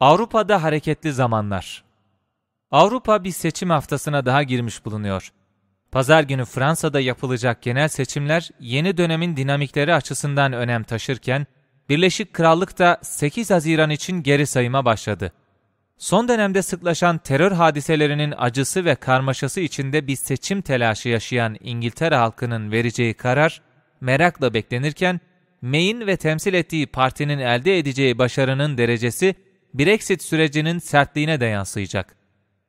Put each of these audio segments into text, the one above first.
Avrupa'da hareketli zamanlar. Avrupa bir seçim haftasına daha girmiş bulunuyor. Pazar günü Fransa'da yapılacak genel seçimler yeni dönemin dinamikleri açısından önem taşırken Birleşik Krallık'ta 8 Haziran için geri sayıma başladı. Son dönemde sıklaşan terör hadiselerinin acısı ve karmaşası içinde bir seçim telaşı yaşayan İngiltere halkının vereceği karar merakla beklenirken May'in ve temsil ettiği partinin elde edeceği başarının derecesi Brexit sürecinin sertliğine de yansıyacak.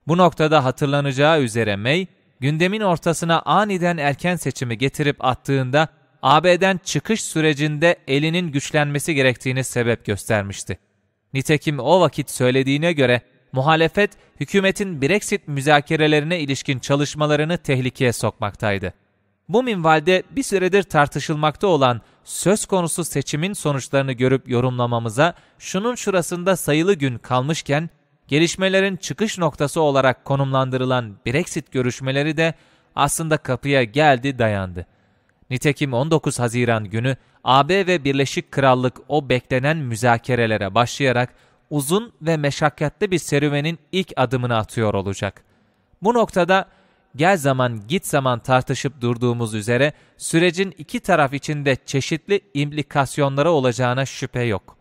Bu noktada hatırlanacağı üzere May, gündemin ortasına aniden erken seçimi getirip attığında AB'den çıkış sürecinde elinin güçlenmesi gerektiğini sebep göstermişti. Nitekim o vakit söylediğine göre muhalefet hükümetin Brexit müzakerelerine ilişkin çalışmalarını tehlikeye sokmaktaydı. Bu minvalde bir süredir tartışılmakta olan söz konusu seçimin sonuçlarını görüp yorumlamamıza şunun şurasında sayılı gün kalmışken gelişmelerin çıkış noktası olarak konumlandırılan Brexit görüşmeleri de aslında kapıya geldi dayandı. Nitekim 19 Haziran günü AB ve Birleşik Krallık o beklenen müzakerelere başlayarak uzun ve meşakkatli bir serüvenin ilk adımını atıyor olacak. Bu noktada gel zaman git zaman tartışıp durduğumuz üzere sürecin iki taraf içinde çeşitli implikasyonlara olacağına şüphe yok.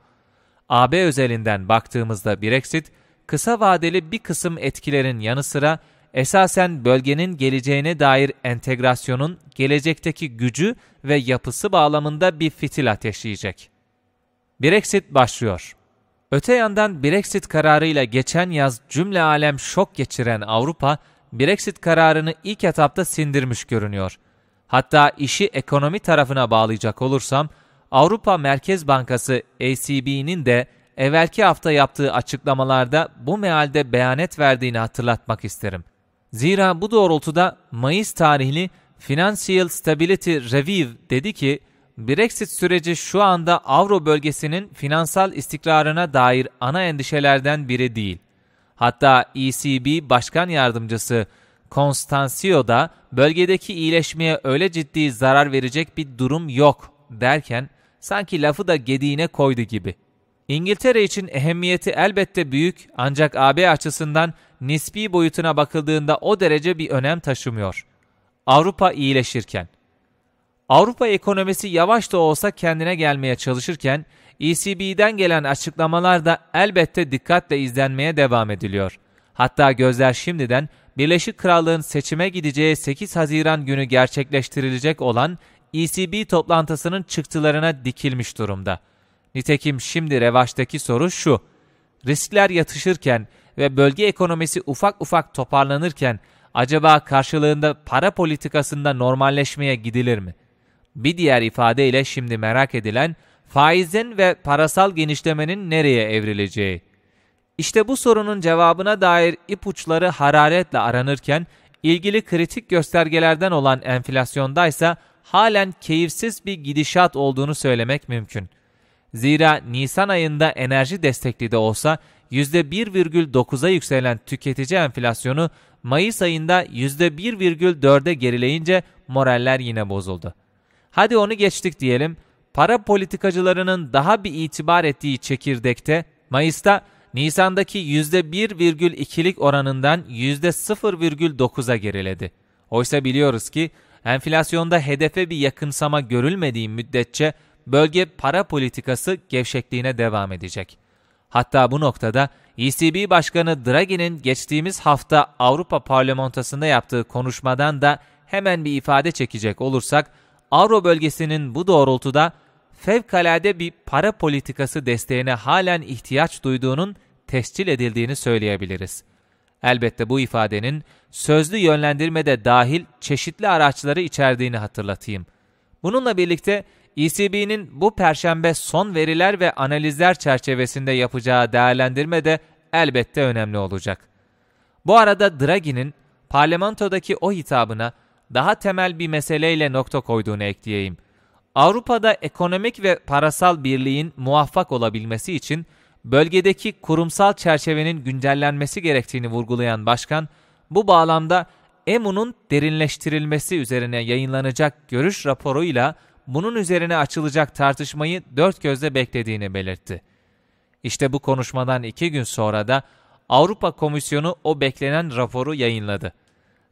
AB özelinden baktığımızda Brexit, kısa vadeli bir kısım etkilerin yanı sıra esasen bölgenin geleceğine dair entegrasyonun gelecekteki gücü ve yapısı bağlamında bir fitil ateşleyecek. Brexit başlıyor. Öte yandan Brexit kararıyla geçen yaz cümle alem şok geçiren Avrupa, Brexit kararını ilk etapta sindirmiş görünüyor. Hatta işi ekonomi tarafına bağlayacak olursam, Avrupa Merkez Bankası ECB'nin de evvelki hafta yaptığı açıklamalarda bu mealde beyanet verdiğini hatırlatmak isterim. Zira bu doğrultuda Mayıs tarihli Financial Stability Review dedi ki, Brexit süreci şu anda Avro bölgesinin finansal istikrarına dair ana endişelerden biri değil. Hatta ECB Başkan Yardımcısı Constancio da bölgedeki iyileşmeye öyle ciddi zarar verecek bir durum yok derken sanki lafı da gediğine koydu gibi. İngiltere için ehemmiyeti elbette büyük ancak AB açısından nispi boyutuna bakıldığında o derece bir önem taşımıyor. Avrupa iyileşirken Avrupa ekonomisi yavaş da olsa kendine gelmeye çalışırken ECB'den gelen açıklamalar da elbette dikkatle izlenmeye devam ediliyor. Hatta gözler şimdiden Birleşik Krallığın seçime gideceği 8 Haziran günü gerçekleştirilecek olan ECB toplantısının çıktılarına dikilmiş durumda. Nitekim şimdi revaçtaki soru şu. Riskler yatışırken ve bölge ekonomisi ufak ufak toparlanırken acaba karşılığında para politikasında normalleşmeye gidilir mi? Bir diğer ifadeyle şimdi merak edilen faizin ve parasal genişlemenin nereye evrileceği. İşte bu sorunun cevabına dair ipuçları hararetle aranırken ilgili kritik göstergelerden olan enflasyondaysa halen keyifsiz bir gidişat olduğunu söylemek mümkün. Zira Nisan ayında enerji destekli de olsa %1,9'a yükselen tüketici enflasyonu Mayıs ayında %1,4'e gerileyince moraller yine bozuldu. Hadi onu geçtik diyelim, para politikacılarının daha bir itibar ettiği çekirdekte, Mayıs'ta Nisan'daki %1,2'lik oranından %0,9'a geriledi. Oysa biliyoruz ki enflasyonda hedefe bir yakınsama görülmediği müddetçe bölge para politikası gevşekliğine devam edecek. Hatta bu noktada ECB Başkanı Draghi'nin geçtiğimiz hafta Avrupa Parlamentosu'nda yaptığı konuşmadan da hemen bir ifade çekecek olursak Avro bölgesinin bu doğrultuda fevkalade bir para politikası desteğine halen ihtiyaç duyduğunun tescil edildiğini söyleyebiliriz. Elbette bu ifadenin sözlü yönlendirme de dahil çeşitli araçları içerdiğini hatırlatayım. Bununla birlikte ECB'nin bu perşembe son veriler ve analizler çerçevesinde yapacağı değerlendirme de elbette önemli olacak. Bu arada Draghi'nin parlamentodaki o hitabına daha temel bir meseleyle nokta koyduğunu ekleyeyim. Avrupa'da ekonomik ve parasal birliğin muvaffak olabilmesi için bölgedeki kurumsal çerçevenin güncellenmesi gerektiğini vurgulayan başkan, bu bağlamda EMU'nun derinleştirilmesi üzerine yayınlanacak görüş raporuyla bunun üzerine açılacak tartışmayı dört gözle beklediğini belirtti. İşte bu konuşmadan iki gün sonra da Avrupa Komisyonu o beklenen raporu yayınladı.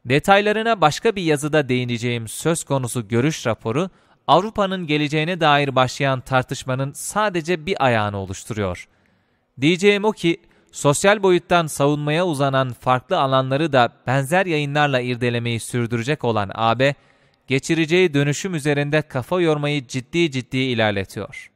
Detaylarına başka bir yazıda değineceğim söz konusu görüş raporu, Avrupa'nın geleceğine dair başlayan tartışmanın sadece bir ayağını oluşturuyor. Diyeceğim o ki, sosyal boyuttan savunmaya uzanan farklı alanları da benzer yayınlarla irdelemeyi sürdürecek olan AB, geçireceği dönüşüm üzerinde kafa yormayı ciddi ciddi ilerletiyor.''